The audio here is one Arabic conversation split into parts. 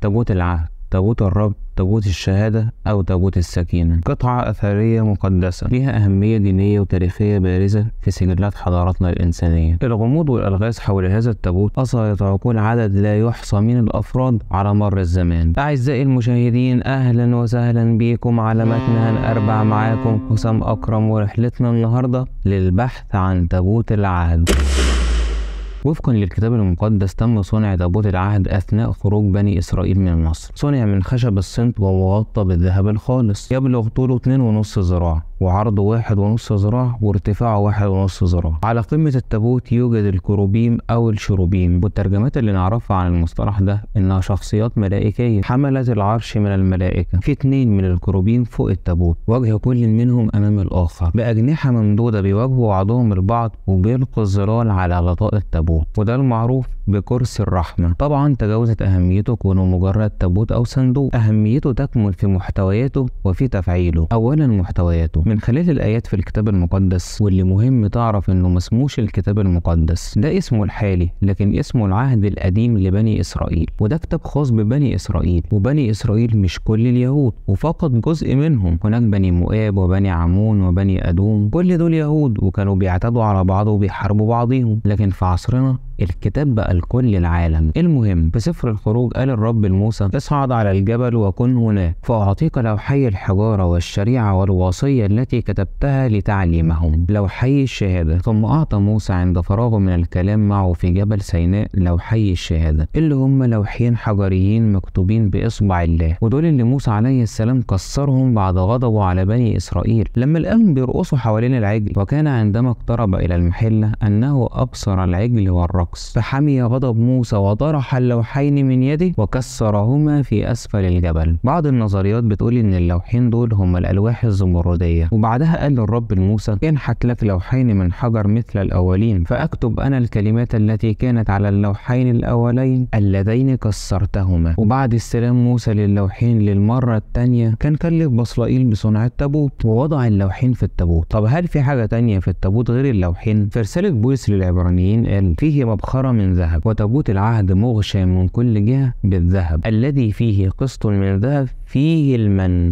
تابوت العهد تابوت الرب تابوت الشهادة أو تابوت السكينة قطعة أثرية مقدسة لها أهمية دينية وتاريخية بارزة في سجلات حضارتنا الإنسانية الغموض والألغاز حول هذا التابوت عقول عدد لا يحصى من الأفراد على مر الزمان أعزائي المشاهدين أهلا وسهلا بكم على متن أربع معاكم حسام أكرم ورحلتنا النهاردة للبحث عن تابوت العهد وفقا للكتاب المقدس تم صنع تابوت العهد أثناء خروج بني إسرائيل من مصر صنع من خشب السنت ومغطى بالذهب الخالص يبلغ طوله 2.5 ذراع وعرضه واحد ونص ذراع وارتفاعه واحد ونص ذراع على قمة التابوت يوجد الكروبيم أو الشروبيم والترجمات اللي نعرفها عن المصطلح ده إنها شخصيات ملائكية حملت العرش من الملائكة في اتنين من الكروبيم فوق التابوت وجه كل منهم أمام الآخر بأجنحة ممدودة بيواجهوا بعضهم البعض وبيلقوا الظلال على غطاء التابوت وده المعروف بكرسي الرحمة طبعا تجاوزت أهميته كونه مجرد تابوت أو صندوق أهميته تكمن في محتوياته وفي تفعيله أولا محتوياته من خلال الآيات في الكتاب المقدس واللي مهم تعرف إنه مسموش الكتاب المقدس ده اسمه الحالي لكن اسمه العهد القديم لبني إسرائيل وده كتاب خاص ببني إسرائيل وبني إسرائيل مش كل اليهود وفقط جزء منهم هناك بني مؤاب وبني عمون وبني أدوم كل دول يهود وكانوا بيعتدوا على بعض وبيحاربوا بعضهم لكن في عصرنا الكتاب بقى لكل العالم المهم في سفر الخروج قال الرب لموسى اصعد على الجبل وكن هناك فأعطيك لوحي الحجارة والشريعة والوصية التي كتبتها لتعليمهم لوحي الشهادة ثم أعطى موسى عند فراغه من الكلام معه في جبل سيناء لوحي الشهادة اللي هم لوحين حجريين مكتوبين بإصبع الله ودول اللي موسى عليه السلام كسرهم بعد غضبه على بني إسرائيل لما الآن بيرقصوا حوالين العجل وكان عندما اقترب إلى المحلة أنه أبصر العجل والرقص الرقص فحمي غضب موسى وطرح اللوحين من يده وكسرهما في أسفل الجبل بعض النظريات بتقول إن اللوحين دول هم الألواح الزمردية وبعدها قال الرب لموسى انحت لك لوحين من حجر مثل الأولين فأكتب أنا الكلمات التي كانت على اللوحين الأولين اللذين كسرتهما وبعد استلام موسى للوحين للمرة الثانية كان كلف بصرائيل بصنع التابوت ووضع اللوحين في التابوت طب هل في حاجة تانية في التابوت غير اللوحين؟ في رسالة بولس للعبرانيين قال فيه مبخرة من ذهب وتابوت العهد مغشى من كل جهة بالذهب الذي فيه قسط من ذهب فيه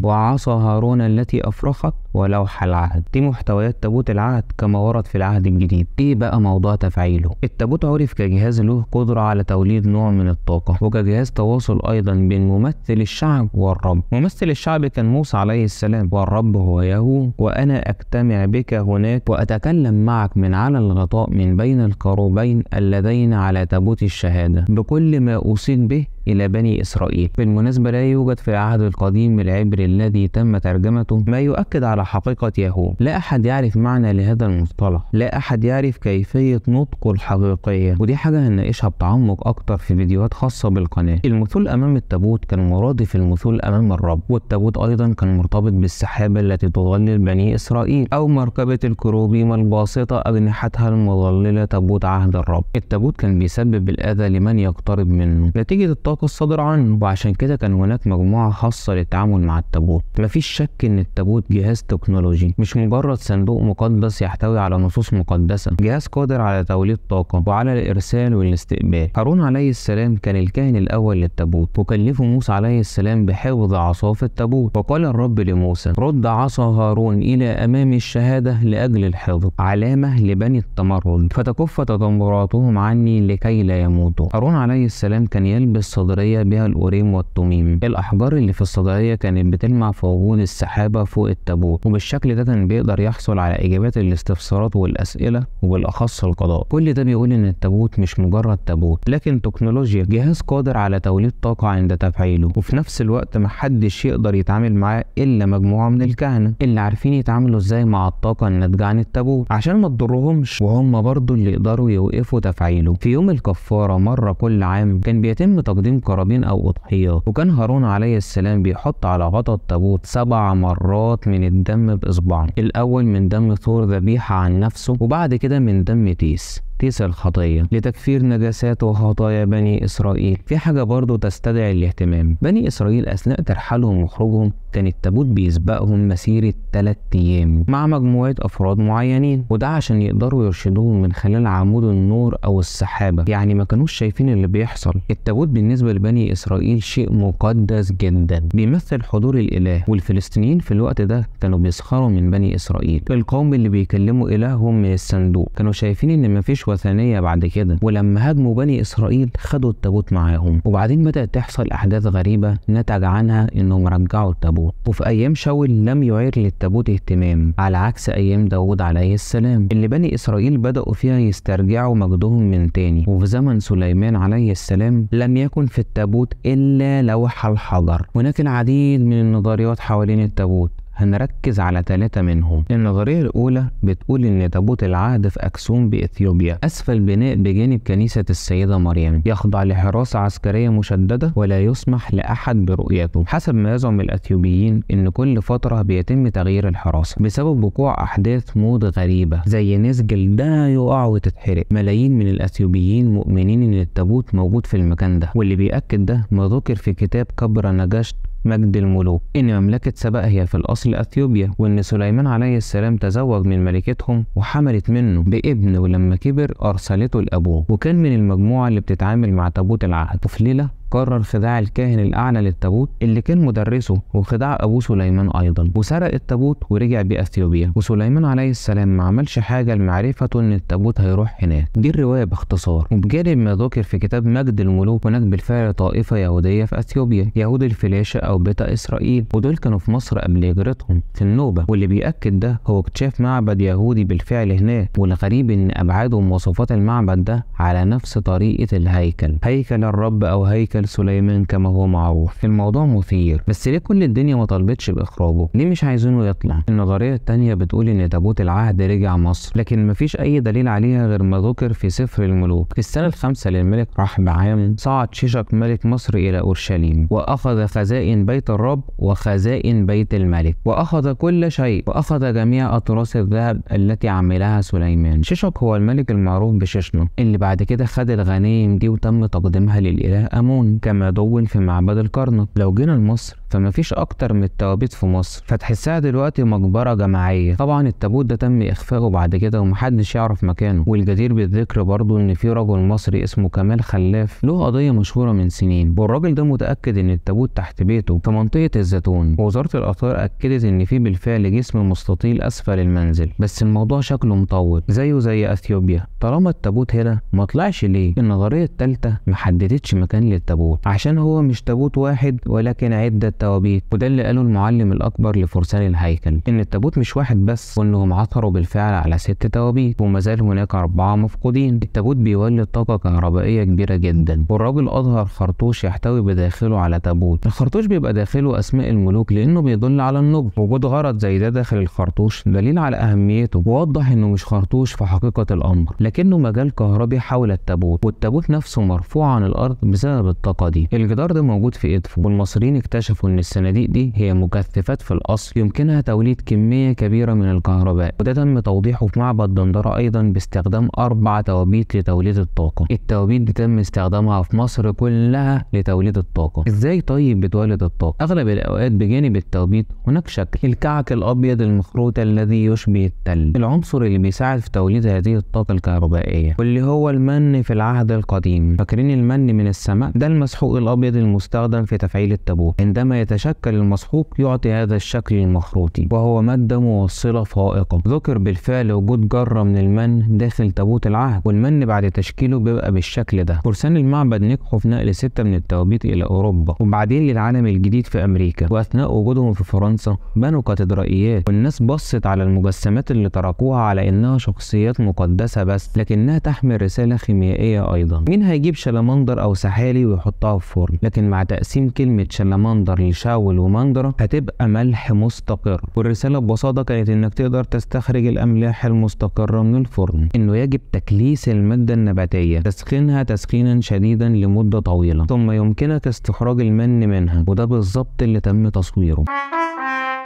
وعصا هارون التي أفرخت ولوح العهد دي محتويات تابوت العهد كما ورد في العهد الجديد ايه بقى موضوع تفعيله التابوت عرف كجهاز له قدرة على توليد نوع من الطاقة وكجهاز تواصل أيضا بين ممثل الشعب والرب ممثل الشعب كان موسى عليه السلام والرب هو يهو وأنا أجتمع بك هناك وأتكلم معك من على الغطاء من بين الكروبين اللذين على تابوت الشهادة بكل ما أوصيك به إلى بني إسرائيل بالمناسبة لا يوجد في العهد القديم العبري الذي تم ترجمته ما يؤكد على حقيقة يهوه لا أحد يعرف معنى لهذا المصطلح لا أحد يعرف كيفية نطقه الحقيقية ودي حاجة هنناقشها بتعمق أكتر في فيديوهات خاصة بالقناة المثول أمام التابوت كان مرادف المثول أمام الرب والتابوت أيضا كان مرتبط بالسحابة التي تظلل بني إسرائيل أو مركبة الكروبيم الباسطة أجنحتها المظللة تابوت عهد الرب التابوت كان بيسبب الأذى لمن يقترب منه نتيجة التطور الخلق الصادر عنه وعشان كده كان هناك مجموعة خاصة للتعامل مع التابوت مفيش شك ان التابوت جهاز تكنولوجي مش مجرد صندوق مقدس يحتوي على نصوص مقدسة جهاز قادر على توليد طاقة وعلى الارسال والاستقبال هارون عليه السلام كان الكاهن الاول للتابوت وكلفه موسى عليه السلام بحفظ في التابوت وقال الرب لموسى رد عصا هارون الى امام الشهادة لاجل الحفظ علامة لبني التمرد فتكف تذمراتهم عني لكي لا يموتوا هارون عليه السلام كان يلبس الصدرية بها الأوريم والتوميم الأحجار اللي في الصدرية كانت بتلمع في وجود السحابة فوق التابوت وبالشكل ده كان بيقدر يحصل على إجابات الاستفسارات والأسئلة وبالأخص القضاء كل ده بيقول إن التابوت مش مجرد تابوت لكن تكنولوجيا جهاز قادر على توليد طاقة عند تفعيله وفي نفس الوقت محدش يقدر يتعامل معاه إلا مجموعة من الكهنة اللي عارفين يتعاملوا إزاي مع الطاقة الناتجة عن التابوت عشان ما تضرهمش وهم برضه اللي يقدروا يوقفوا تفعيله في يوم الكفارة مرة كل عام كان بيتم تقديم عليهم أو أضحيات وكان هارون عليه السلام بيحط على غطا التابوت سبع مرات من الدم بإصبعه الأول من دم ثور ذبيحة عن نفسه وبعد كده من دم تيس تقديس الخطية لتكفير نجاسات وخطايا بني إسرائيل في حاجة برضو تستدعي الاهتمام بني إسرائيل أثناء ترحالهم وخروجهم كان التابوت بيسبقهم مسيرة 3 أيام مع مجموعة أفراد معينين وده عشان يقدروا يرشدوهم من خلال عمود النور أو السحابة يعني ما كانوش شايفين اللي بيحصل التابوت بالنسبة لبني إسرائيل شيء مقدس جدا بيمثل حضور الإله والفلسطينيين في الوقت ده كانوا بيسخروا من بني إسرائيل القوم اللي بيكلموا إلههم من الصندوق كانوا شايفين إن مفيش وثنية ثانية بعد كده ولما هاجموا بني إسرائيل خدوا التابوت معاهم وبعدين بدأت تحصل أحداث غريبة نتج عنها إنهم رجعوا التابوت وفي أيام شاول لم يعير للتابوت اهتمام على عكس أيام داود عليه السلام اللي بني إسرائيل بدأوا فيها يسترجعوا مجدهم من تاني وفي زمن سليمان عليه السلام لم يكن في التابوت إلا لوح الحجر هناك العديد من النظريات حوالين التابوت هنركز على ثلاثة منهم النظرية الأولى بتقول إن تابوت العهد في أكسوم بإثيوبيا أسفل بناء بجانب كنيسة السيدة مريم يخضع لحراسة عسكرية مشددة ولا يسمح لأحد برؤيته حسب ما يزعم الأثيوبيين إن كل فترة بيتم تغيير الحراسة بسبب وقوع أحداث موت غريبة زي ناس جلدها يقع وتتحرق ملايين من الأثيوبيين مؤمنين إن التابوت موجود في المكان ده واللي بيأكد ده ما ذكر في كتاب كبر نجاشت مجد الملوك إن مملكة سبأ هي في الأصل أثيوبيا وإن سليمان عليه السلام تزوج من ملكتهم وحملت منه بابن ولما كبر أرسلته لأبوه وكان من المجموعة اللي بتتعامل مع تابوت العهد وفي ليلة قرر خداع الكاهن الأعلى للتابوت اللي كان مدرسه وخداع أبوه سليمان أيضا وسرق التابوت ورجع بأثيوبيا أثيوبيا وسليمان عليه السلام ما عملش حاجة لمعرفته إن التابوت هيروح هناك دي الرواية باختصار وبجانب ما ذكر في كتاب مجد الملوك هناك بالفعل طائفة يهودية في أثيوبيا يهود الفلاشة أو بيتا إسرائيل ودول كانوا في مصر قبل هجرتهم في النوبة واللي بيأكد ده هو اكتشاف معبد يهودي بالفعل هناك والغريب إن أبعاد ومواصفات المعبد ده على نفس طريقة الهيكل هيكل الرب أو هيكل هيكل سليمان كما هو معروف الموضوع مثير بس ليه كل الدنيا ما طلبتش باخراجه ليه مش عايزينه يطلع النظريه الثانيه بتقول ان تابوت العهد رجع مصر لكن مفيش اي دليل عليها غير ما ذكر في سفر الملوك في السنه الخامسه للملك عام صعد شيشك ملك مصر الى اورشليم واخذ خزائن بيت الرب وخزائن بيت الملك واخذ كل شيء واخذ جميع اطراس الذهب التي عملها سليمان شيشك هو الملك المعروف بششنه اللي بعد كده خد الغنايم دي وتم تقديمها للاله امون كما دون في معبد الكرنك لو جينا لمصر فما فيش اكتر من التوابيت في مصر فتحسها دلوقتي مقبره جماعيه طبعا التابوت ده تم اخفائه بعد كده ومحدش يعرف مكانه والجدير بالذكر برضه ان في رجل مصري اسمه كمال خلاف له قضيه مشهوره من سنين والراجل ده متاكد ان التابوت تحت بيته في منطقه الزيتون ووزاره الاثار اكدت ان في بالفعل جسم مستطيل اسفل المنزل بس الموضوع شكله مطول زيه زي اثيوبيا طالما التابوت هنا ما طلعش ليه النظريه الثالثه محددتش مكان للتابوت عشان هو مش تابوت واحد ولكن عده التوابيت وده اللي قاله المعلم الأكبر لفرسان الهيكل إن التابوت مش واحد بس وإنهم عثروا بالفعل على ست توابيت وما زال هناك أربعة مفقودين التابوت بيولد طاقة كهربائية كبيرة جدا والراجل أظهر خرطوش يحتوي بداخله على تابوت الخرطوش بيبقى داخله أسماء الملوك لأنه بيدل على النبل وجود غرض زي ده داخل الخرطوش دليل على أهميته ووضح إنه مش خرطوش في حقيقة الأمر لكنه مجال كهربي حول التابوت والتابوت نفسه مرفوع عن الأرض بسبب الطاقة دي الجدار ده موجود في إدفو والمصريين اكتشفوا وإن الصناديق دي هي مكثفات في الأصل يمكنها توليد كمية كبيرة من الكهرباء وده تم توضيحه في معبد دندرة أيضا باستخدام أربع توابيت لتوليد الطاقة التوابيت دي تم استخدامها في مصر كلها لتوليد الطاقة إزاي طيب بتولد الطاقة؟ أغلب الأوقات بجانب التوابيت هناك شكل الكعك الأبيض المخروط الذي يشبه التل العنصر اللي بيساعد في توليد هذه الطاقة الكهربائية واللي هو المن في العهد القديم فاكرين المن من السماء ده المسحوق الأبيض المستخدم في تفعيل التابوت عندما يتشكل المسحوق يعطي هذا الشكل المخروطي وهو مادة موصلة فائقة ذكر بالفعل وجود جرة من المن داخل تابوت العهد والمن بعد تشكيله بيبقى بالشكل ده فرسان المعبد نجحوا في نقل ستة من التوابيت إلى أوروبا وبعدين للعالم الجديد في أمريكا وأثناء وجودهم في فرنسا بنوا كاتدرائيات والناس بصت على المجسمات اللي تركوها على إنها شخصيات مقدسة بس لكنها تحمل رسالة خيميائية أيضا مين هيجيب شلمندر أو سحالي ويحطها في فرن لكن مع تقسيم كلمة شلمندر يعني شاول ومندرة هتبقى ملح مستقر والرسالة ببساطة كانت انك تقدر تستخرج الاملاح المستقرة من الفرن انه يجب تكليس المادة النباتية تسخينها تسخينا شديدا لمدة طويلة ثم يمكنك استخراج المن منها وده بالظبط اللي تم تصويره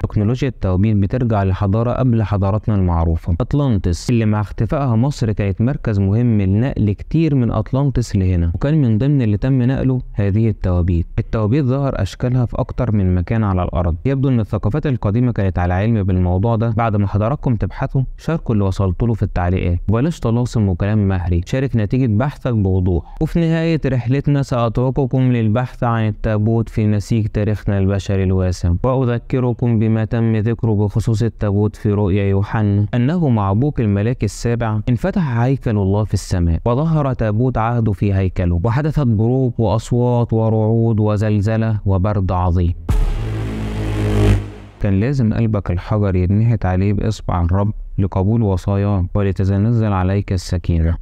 تكنولوجيا التوميل بترجع لحضارة قبل حضارتنا المعروفة أطلانتس اللي مع اختفائها مصر كانت مركز مهم لنقل كتير من أطلانتس لهنا وكان من ضمن اللي تم نقله هذه التوابيت التوابيت ظهر أشكالها في أكتر من مكان على الأرض يبدو أن الثقافات القديمة كانت على علم بالموضوع ده بعد ما حضراتكم تبحثوا شاركوا اللي وصلت له في التعليقات بلاش طلاسم وكلام مهري شارك نتيجة بحثك بوضوح وفي نهاية رحلتنا سأترككم للبحث عن التابوت في نسيج تاريخنا البشري الواسع وأذكركم بما ما تم ذكره بخصوص التابوت في رؤيا يوحنا أنه مع بوق الملاك السابع انفتح هيكل الله في السماء وظهر تابوت عهده في هيكله وحدثت بروق وأصوات ورعود وزلزلة وبرد عظيم كان لازم قلبك الحجر يتنهت عليه بإصبع الرب لقبول وصاياه ولتتنزل عليك السكينة